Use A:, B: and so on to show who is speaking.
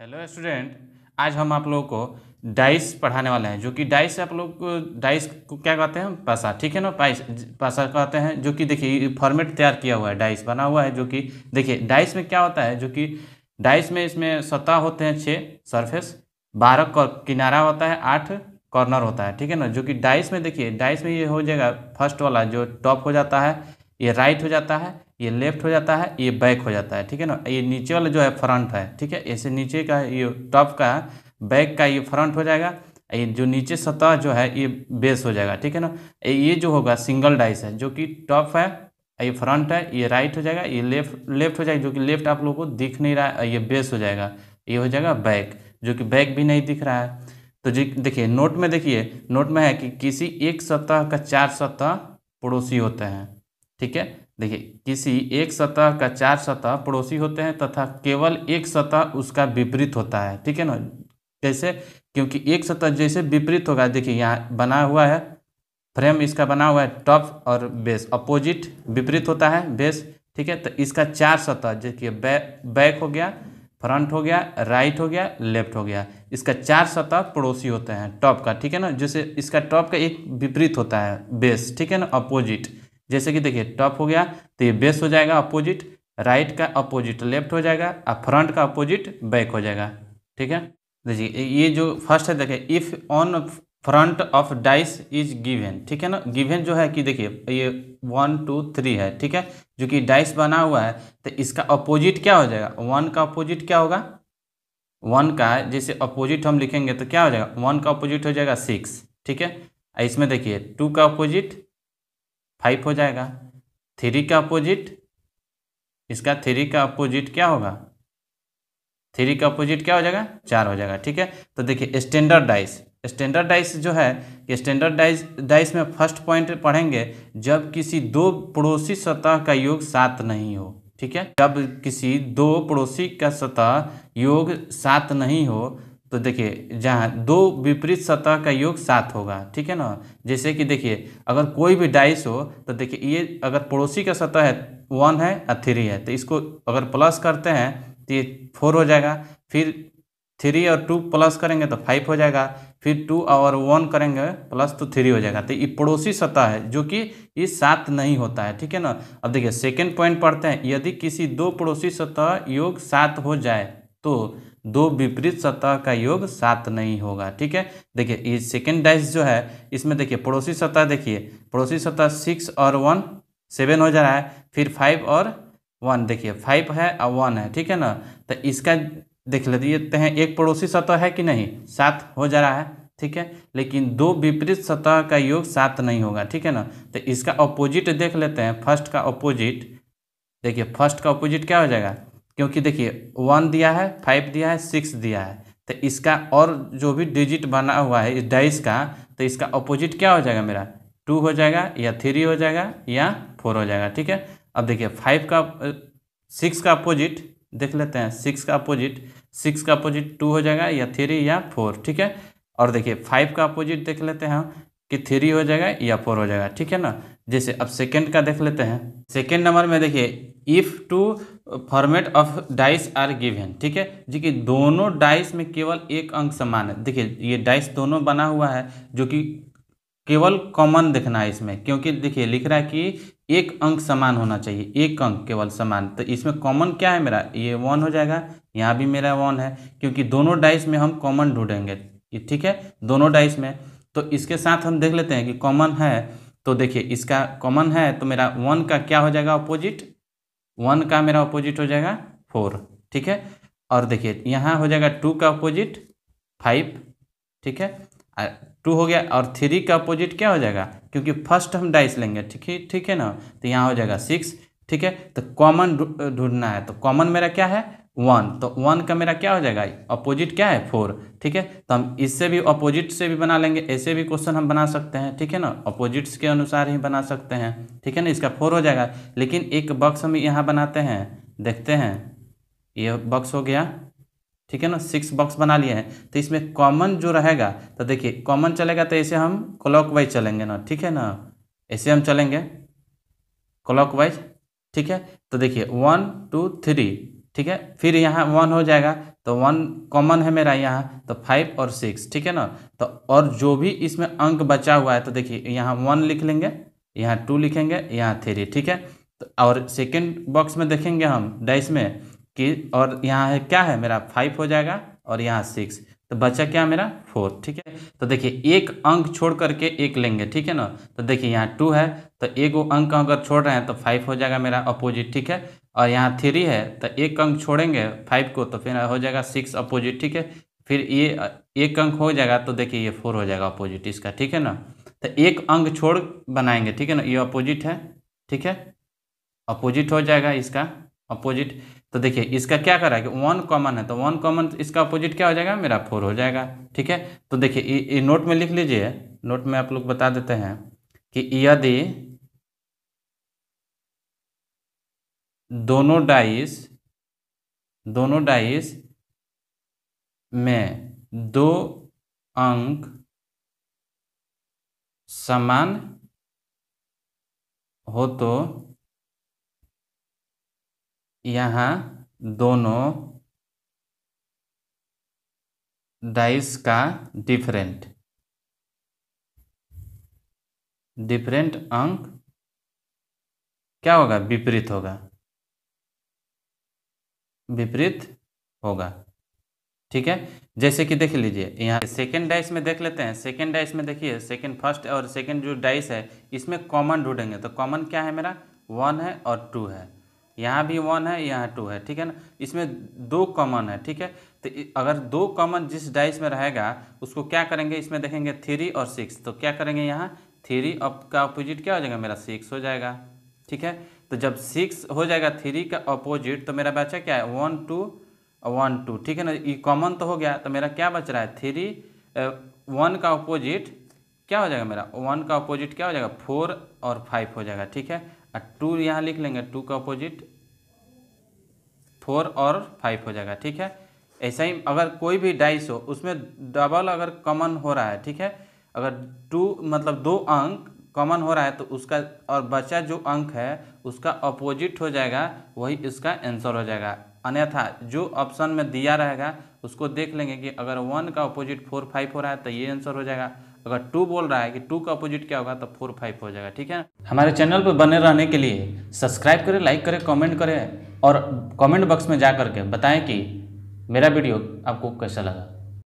A: hello student आज हम आप लोगों को डाइस पढ़ाने वाले हैं जो कि डाइस आप लोग को डाइस को क्या कहते हैं पासा ठीक है ना पाइस पासा कहते हैं जो कि देखिए फॉर्मेट तैयार किया हुआ है डाइस बना हुआ है जो कि देखिए डाइस में क्या होता है जो कि डाइस में इसमें सतह होते हैं छः सरफेस बारह किनारा होता है आठ कॉर्नर होता है ठीक है ना जो कि डाइस में देखिए डाइस में ये हो जाएगा फर्स्ट वाला जो टॉप हो जाता है ये राइट हो जाता है ये लेफ्ट हो जाता है ये बैक हो जाता है ठीक है ना ये नीचे वाला जो है फ्रंट है ठीक है ऐसे नीचे का ये टॉप का बैक का ये फ्रंट हो जाएगा ये जो नीचे सतह जो है ये बेस हो जाएगा ठीक है ना ये जो होगा सिंगल डाइस है जो कि टॉप है ये फ्रंट है ये राइट हो जाएगा ये लेफ्ट लेफ्ट हो जाएगा जो कि लेफ्ट आप लोगों को दिख नहीं रहा है ये बेस हो जाएगा ये हो जाएगा बैक जो कि बैक भी नहीं दिख रहा है तो जी देखिए नोट में देखिए नोट में है कि किसी एक सतह का चार सतह पड़ोसी होते हैं ठीक है देखिए किसी एक सतह का चार सतह पड़ोसी होते हैं तथा केवल एक सतह उसका विपरीत होता है ठीक है ना जैसे क्योंकि एक सतह जैसे विपरीत होगा देखिए यहाँ बना हुआ है फ्रेम इसका बना हुआ है टॉप और बेस अपोजिट विपरीत होता है बेस ठीक है तो इसका चार सतह देखिए बैक हो गया फ्रंट हो गया राइट हो गया लेफ्ट हो गया इसका चार सतह पड़ोसी होते हैं टॉप का ठीक है ना जैसे इसका टॉप का एक विपरीत होता है बेस ठीक है ना अपोजिट जैसे कि देखिए टॉप हो गया तो ये बेस हो जाएगा अपोजिट राइट का अपोजिट लेफ्ट हो जाएगा और फ्रंट का अपोजिट बैक हो जाएगा ठीक है देखिए ये जो फर्स्ट है देखिए if on front of dice is given ठीक है ना गिवेन जो है कि देखिए ये वन टू थ्री है ठीक है जो कि डाइस बना हुआ है तो इसका अपोजिट क्या हो जाएगा वन का अपोजिट क्या होगा वन का जैसे अपोजिट हम लिखेंगे तो क्या हो जाएगा वन का अपोजिट हो जाएगा सिक्स ठीक है इसमें देखिए टू का अपोजिट फाइव हो जाएगा थ्री का अपोजिट इसका थ्री का अपोजिट क्या होगा थ्री का अपोजिट क्या हो जाएगा चार हो जाएगा ठीक है तो देखिए स्टैंडर्ड डाइस स्टैंडर्ड डाइस जो है कि स्टैंडर्ड डाइस डाइस में फर्स्ट पॉइंट पढ़ेंगे जब किसी दो पड़ोसी सतह का योग सात नहीं हो ठीक है जब किसी दो पड़ोसी का सतह योग सात नहीं हो तो देखिए जहाँ दो विपरीत सतह का योग सात होगा ठीक है ना जैसे कि देखिए अगर कोई भी डाइस हो तो देखिए ये अगर पड़ोसी का सतह है वन है और थ्री है तो इसको अगर प्लस करते हैं तो ये फोर हो जाएगा फिर थ्री और टू प्लस करेंगे तो फाइव हो जाएगा फिर टू और वन करेंगे प्लस तो थ्री हो जाएगा तो ये पड़ोसी सतह है जो कि ये सात नहीं होता है ठीक है ना अब देखिए सेकेंड पॉइंट पढ़ते हैं यदि किसी दो पड़ोसी सतह योग सात हो जाए तो दो विपरीत सतह का योग सात नहीं होगा ठीक है देखिए ये सेकेंड डाइस जो है इसमें देखिए पड़ोसी सतह देखिए पड़ोसी सतह सिक्स और वन सेवन हो जा रहा है फिर फाइव और वन देखिए फाइव है और वन है ठीक है ना तो इसका देख लेते हैं एक पड़ोसी सतह है कि नहीं सात हो जा रहा है ठीक है लेकिन दो विपरीत सतह का योग सात नहीं होगा ठीक है ना तो इसका अपोजिट देख लेते हैं फर्स्ट का अपोजिट देखिए फर्स्ट का अपोजिट क्या हो जाएगा क्योंकि देखिए वन दिया है फाइव दिया है सिक्स दिया है तो इसका और जो भी डिजिट बना हुआ है इस डाइस का तो इसका अपोजिट क्या हो जाएगा मेरा टू हो जाएगा या थ्री हो जाएगा या फोर हो जाएगा ठीक है अब देखिए फाइव का सिक्स का अपोजिट देख लेते हैं सिक्स का अपोजिट सिक्स का अपोजिट टू हो जाएगा या थ्री या फोर ठीक है और देखिए फाइव का अपोजिट देख लेते हैं कि थ्री हो जाएगा या फोर हो जाएगा ठीक है ना जैसे अब सेकेंड का देख लेते हैं सेकेंड नंबर में देखिए if two format of dice are given ठीक है जी कि दोनों डाइस में केवल एक अंक समान है देखिए ये डाइस दोनों बना हुआ है जो कि केवल कॉमन देखना है इसमें क्योंकि देखिए लिख रहा है कि एक अंक समान होना चाहिए एक अंक केवल समान तो इसमें कॉमन क्या है मेरा ये वन हो जाएगा यहाँ भी मेरा वन है क्योंकि दोनों डाइस में हम कॉमन ढूंढेंगे ठीक है दोनों डाइस में तो इसके साथ हम देख लेते हैं कि कॉमन है तो देखिए इसका कॉमन है तो मेरा वन का क्या हो जाएगा अपोजिट वन का मेरा अपोजिट हो जाएगा फोर ठीक है और देखिए यहाँ हो जाएगा टू का अपोजिट फाइव ठीक है टू हो गया और थ्री का अपोजिट क्या हो जाएगा क्योंकि फर्स्ट हम डाइस लेंगे ठीक है ठीक है ना तो यहाँ हो जाएगा सिक्स ठीक है तो कॉमन ढूंढना है तो कॉमन मेरा क्या है वन तो वन का मेरा क्या हो जाएगा अपोजिट क्या है फोर ठीक है तो हम इससे भी अपोजिट से भी बना लेंगे ऐसे भी क्वेश्चन हम बना सकते हैं ठीक है ना अपोजिट्स के अनुसार ही बना सकते हैं ठीक है ना इसका फोर हो जाएगा लेकिन एक बक्स हम यहाँ बनाते हैं देखते हैं ये बक्स हो गया ठीक है ना सिक्स बॉक्स बना लिए हैं तो इसमें कॉमन जो रहेगा तो देखिए कॉमन चलेगा तो ऐसे हम क्लॉक वाइज चलेंगे ना ठीक है ना ऐसे हम चलेंगे क्लॉक वाइज ठीक है तो देखिए वन टू थ्री ठीक है फिर यहाँ वन हो जाएगा तो वन कॉमन है मेरा यहाँ तो फाइव और सिक्स ठीक है ना तो और जो भी इसमें अंक बचा हुआ है तो देखिए यहाँ वन लिख लेंगे यहाँ टू लिखेंगे यहाँ थ्री ठीक है तो और सेकेंड बॉक्स में देखेंगे हम डाइस में कि और यहाँ है क्या है मेरा फाइव हो जाएगा और यहाँ सिक्स तो बचा क्या मेरा फोर ठीक है तो देखिए एक अंक छोड़ करके एक लेंगे ठीक है ना तो देखिए यहाँ टू है तो एक वो अंक अगर छोड़ रहे हैं तो फाइव हो जाएगा मेरा अपोजिट ठीक है और यहाँ थ्री है तो एक अंक छोड़ेंगे फाइव को तो फिर हो जाएगा सिक्स अपोजिट ठीक है फिर ये एक अंक हो जाएगा तो देखिए ये फोर हो जाएगा अपोजिट इसका ठीक है ना तो एक अंक छोड़ बनाएंगे ठीक है ना ये अपोजिट है ठीक है अपोजिट हो जाएगा इसका अपोजिट तो देखिए इसका क्या करा कि वन कॉमन है तो वन कॉमन इसका अपोजिट क्या हो जाएगा मेरा फोर हो जाएगा ठीक है तो देखिए ये नोट में लिख लीजिए नोट में आप लोग बता देते हैं कि यदि दोनों डाइस दोनों डाइस में दो अंक समान हो तो यहाँ दोनों डाइस का डिफरेंट डिफरेंट अंक क्या होगा विपरीत होगा विपरीत होगा ठीक है जैसे कि देख लीजिए यहाँ सेकेंड डाइस में देख लेते हैं सेकेंड डाइस में देखिए सेकेंड फर्स्ट और सेकेंड जो डाइस है इसमें कॉमन ढूंढेंगे तो कॉमन क्या है मेरा वन है और टू है यहाँ भी वन है यहाँ टू है ठीक है ना इसमें दो कॉमन है ठीक है तो अगर दो कॉमन जिस डाइस में रहेगा उसको क्या करेंगे इसमें देखेंगे थ्री और सिक्स तो क्या करेंगे यहाँ थ्री अप का अपोजिट क्या हो जाएगा मेरा सिक्स हो जाएगा ठीक है तो जब सिक्स हो जाएगा थ्री का अपोजिट तो मेरा बचा क्या है वन टू वन टू ठीक है ना ये कॉमन तो हो गया तो मेरा क्या बच रहा है थ्री वन uh, का अपोजिट क्या हो जाएगा मेरा वन का अपोजिट क्या हो जाएगा फोर और फाइव हो जाएगा ठीक है और uh, टू यहाँ लिख लेंगे टू का अपोजिट फोर और फाइव हो जाएगा ठीक है ऐसा ही अगर कोई भी डाइस हो उसमें डबल अगर कॉमन हो रहा है ठीक है अगर टू मतलब दो अंक कॉमन हो रहा है तो उसका और बचा जो अंक है उसका अपोजिट हो जाएगा वही इसका आंसर हो जाएगा अन्यथा जो ऑप्शन में दिया रहेगा उसको देख लेंगे कि अगर वन का अपोजिट फोर फाइव हो रहा है तो ये आंसर हो जाएगा अगर टू बोल रहा है कि टू का अपोजिट क्या होगा तो फोर फाइव हो जाएगा ठीक है हमारे चैनल पर बने रहने के लिए सब्सक्राइब करें लाइक करें कॉमेंट करें और कॉमेंट बॉक्स में जा करके बताएं कि मेरा वीडियो आपको कैसा लगा